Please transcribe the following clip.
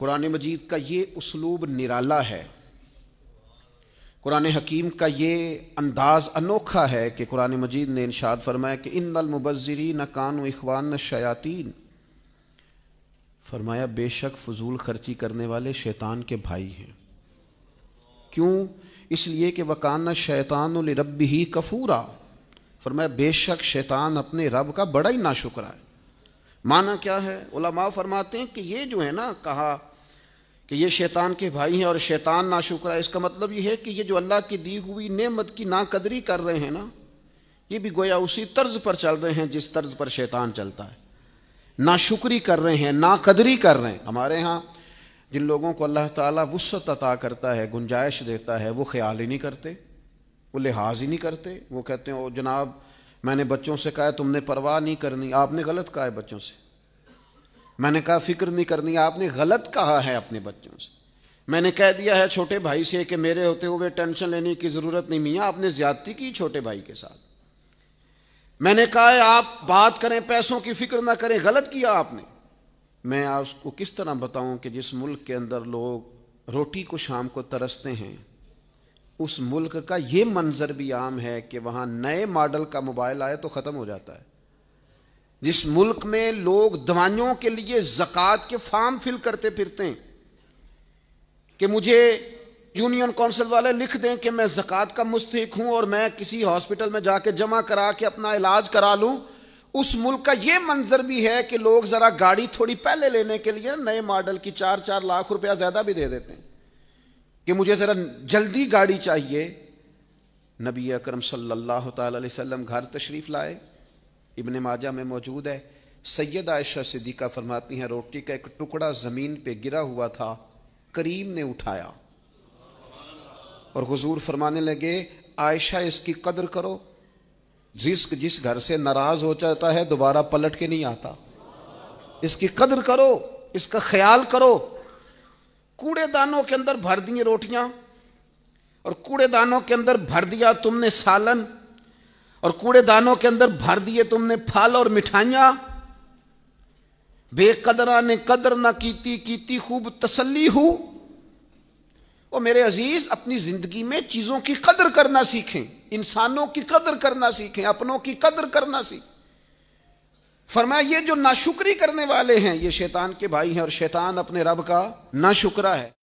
कुरान मजीद का ये उसलूब निराला है कुरान हकीम का ये अंदाज़ अनोखा है कि कुरान मजीद ने इनशाद फरमाया कि इन अलमुबज़री न कान इखवान न शयातीन फरमाया बेशक फजूल खर्ची करने वाले शैतान के भाई हैं क्यों इसलिए कि वकान शैतान रब ही कफूरा फरमाया बेशक शैतान अपने रब का बड़ा ही ना शुक्र है माना क्या है उलमा फरमाते हैं कि ये जो है ना कहा कि ये शैतान के भाई हैं और शैतान ना शुक्र है इसका मतलब ये है कि ये जो अल्लाह की दी हुई नेमत की नाकदरी कर रहे हैं ना ये भी गोया उसी तर्ज पर चल रहे हैं जिस तर्ज पर शैतान चलता है नाशुक्री कर रहे हैं नाकदरी कर रहे हैं हमारे यहाँ जिन लोगों को अल्लाह ताला वसत अता करता है गुंजाइश देता है वो ख्याल ही नहीं करते वो लिहाज ही नहीं करते वो कहते हैं ओ जनाब मैंने बच्चों से कहा तुमने परवाह नहीं करनी आपने गलत कहा है बच्चों से मैंने कहा फिक्र नहीं करनी आपने गलत कहा है अपने बच्चों से मैंने कह दिया है छोटे भाई से कि मेरे होते हुए टेंशन लेने की ज़रूरत नहीं मियाँ आपने ज़्यादती की छोटे भाई के साथ मैंने कहा है आप बात करें पैसों की फिक्र ना करें गलत किया आपने मैं आपको किस तरह बताऊं कि जिस मुल्क के अंदर लोग रोटी को शाम को तरसते हैं उस मुल्क का ये मंजर भी आम है कि वहाँ नए मॉडल का मोबाइल आए तो ख़त्म हो जाता है जिस मुल्क में लोग दवाइयों के लिए जक़ात के फार्म फिल करते फिरते हैं कि मुझे यूनियन काउंसिल वाले लिख दें कि मैं जक़ात का मुस्तक हूं और मैं किसी हॉस्पिटल में जाके जमा करा के अपना इलाज करा लूं उस मुल्क का यह मंजर भी है कि लोग ज़रा गाड़ी थोड़ी पहले लेने के लिए नए मॉडल की चार चार लाख रुपया ज़्यादा भी दे देते हैं कि मुझे ज़रा जल्दी गाड़ी चाहिए नबी अकरम सल्लल्लाहु वसलम घर तशरीफ़ लाए इबन माजा में मौजूद है सैयद आयशा सिद्दीका फरमाती हैं रोटी का एक टुकड़ा ज़मीन पे गिरा हुआ था करीम ने उठाया और हुजूर फरमाने लगे आयशा इसकी कदर करो रिस्क जिस घर से नाराज़ हो जाता है दोबारा पलट के नहीं आता इसकी कदर करो इसका ख्याल करो कूड़ेदानों के अंदर भर दिए रोटियां और कूड़ेदानों के अंदर भर दिया तुमने सालन और कूड़ेदानों के अंदर भर दिए तुमने फल और मिठाइया बेकदरा ने कदर ना कीती कीती खूब तसल्ली हूं और मेरे अजीज अपनी जिंदगी में चीजों की कदर करना सीखें इंसानों की कदर करना सीखें अपनों की कदर करना सीखें फरमाया ये जो नाशुक्री करने वाले हैं ये शैतान के भाई हैं और शैतान अपने रब का नाशुक्रा है